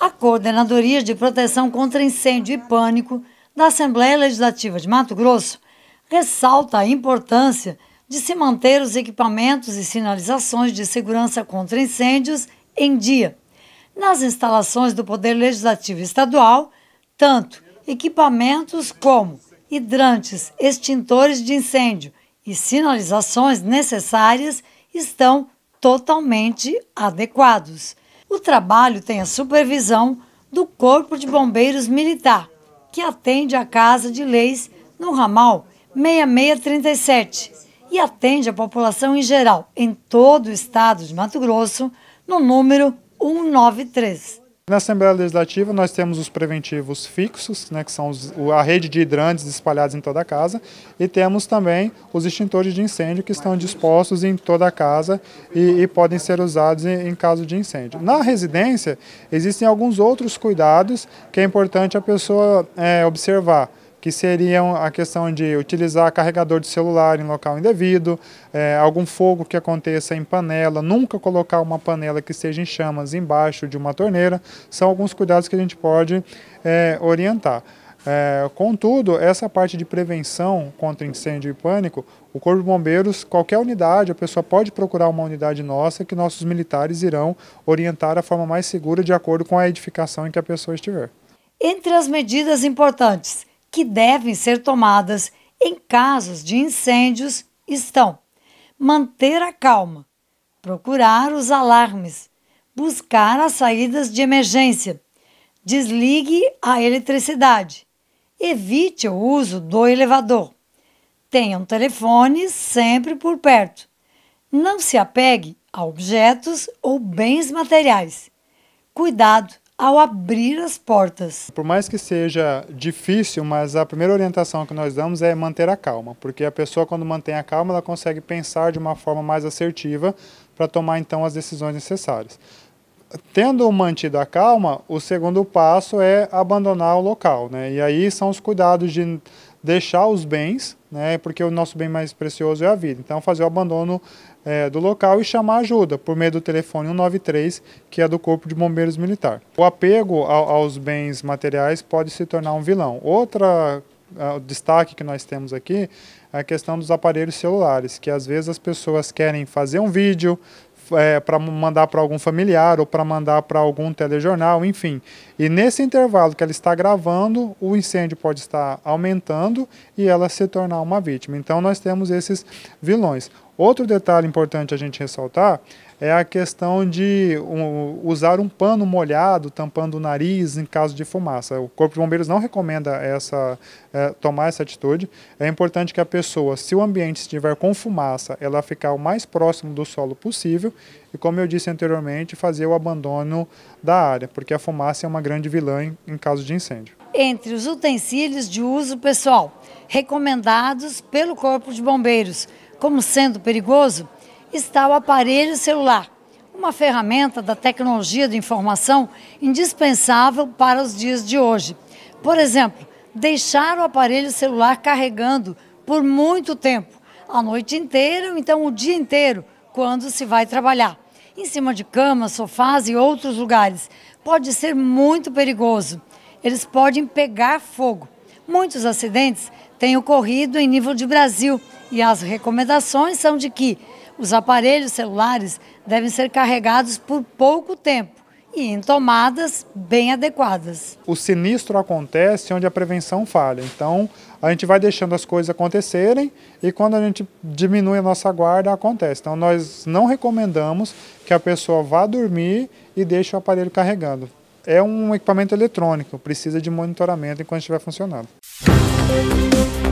A Coordenadoria de Proteção contra Incêndio e Pânico da Assembleia Legislativa de Mato Grosso ressalta a importância de se manter os equipamentos e sinalizações de segurança contra incêndios em dia nas instalações do Poder Legislativo Estadual, tanto equipamentos como hidrantes, extintores de incêndio e sinalizações necessárias estão totalmente adequados. O trabalho tem a supervisão do Corpo de Bombeiros Militar, que atende a Casa de Leis no ramal 6637 e atende a população em geral em todo o estado de Mato Grosso no número 193. Na Assembleia Legislativa nós temos os preventivos fixos, né, que são os, a rede de hidrantes espalhados em toda a casa, e temos também os extintores de incêndio que estão dispostos em toda a casa e, e podem ser usados em, em, caso de incêndio. Na residência existem alguns outros cuidados que é importante a pessoa é, observar que seriam a questão de utilizar carregador de celular em local indevido, é, algum fogo que aconteça em panela, nunca colocar uma panela que esteja em chamas embaixo de uma torneira, são alguns cuidados que a gente pode é, orientar. É, contudo, essa parte de prevenção contra incêndio e pânico, o Corpo de Bombeiros, qualquer unidade, a pessoa pode procurar uma unidade nossa que nossos militares irão orientar a forma mais segura de acordo com a edificação em que a pessoa estiver. Entre as medidas importantes que devem ser tomadas em casos de incêndios estão manter a calma, procurar os alarmes, buscar as saídas de emergência, desligue a eletricidade, evite o uso do elevador, tenha um telefone sempre por perto, não se apegue a objetos ou bens materiais. Cuidado ao abrir as portas. Por mais que seja difícil, mas a primeira orientação que nós damos é manter a calma, porque a pessoa quando mantém a calma, ela consegue pensar de uma forma mais assertiva para tomar então as decisões necessárias. Tendo mantido a calma, o segundo passo é abandonar o local, né? E aí são os cuidados de deixar os bens, né, porque o nosso bem mais precioso é a vida. Então, fazer o abandono é, do local e chamar ajuda por meio do telefone 193, que é do Corpo de Bombeiros Militar. O apego ao, aos bens materiais pode se tornar um vilão. Outra destaque que nós temos aqui é a questão dos aparelhos celulares, que às vezes as pessoas querem fazer um vídeo, é, para mandar para algum familiar ou para mandar para algum telejornal, enfim. E nesse intervalo que ela está gravando, o incêndio pode estar aumentando e ela se tornar uma vítima. Então nós temos esses vilões. Outro detalhe importante a gente ressaltar é a questão de um, usar um pano molhado tampando o nariz em caso de fumaça. O Corpo de Bombeiros não recomenda essa, é, tomar essa atitude. É importante que a pessoa, se o ambiente estiver com fumaça, ela ficar o mais próximo do solo possível e, como eu disse anteriormente, fazer o abandono da área, porque a fumaça é uma grande vilã em, em caso de incêndio. Entre os utensílios de uso pessoal recomendados pelo Corpo de Bombeiros, como sendo perigoso está o aparelho celular, uma ferramenta da tecnologia de informação indispensável para os dias de hoje. Por exemplo, deixar o aparelho celular carregando por muito tempo, a noite inteira ou então o dia inteiro, quando se vai trabalhar. Em cima de camas, sofás e outros lugares. Pode ser muito perigoso. Eles podem pegar fogo. Muitos acidentes tem ocorrido em nível de Brasil e as recomendações são de que os aparelhos celulares devem ser carregados por pouco tempo e em tomadas bem adequadas. O sinistro acontece onde a prevenção falha. Então, a gente vai deixando as coisas acontecerem e quando a gente diminui a nossa guarda, acontece. Então, nós não recomendamos que a pessoa vá dormir e deixe o aparelho carregando. É um equipamento eletrônico, precisa de monitoramento enquanto estiver funcionando. Música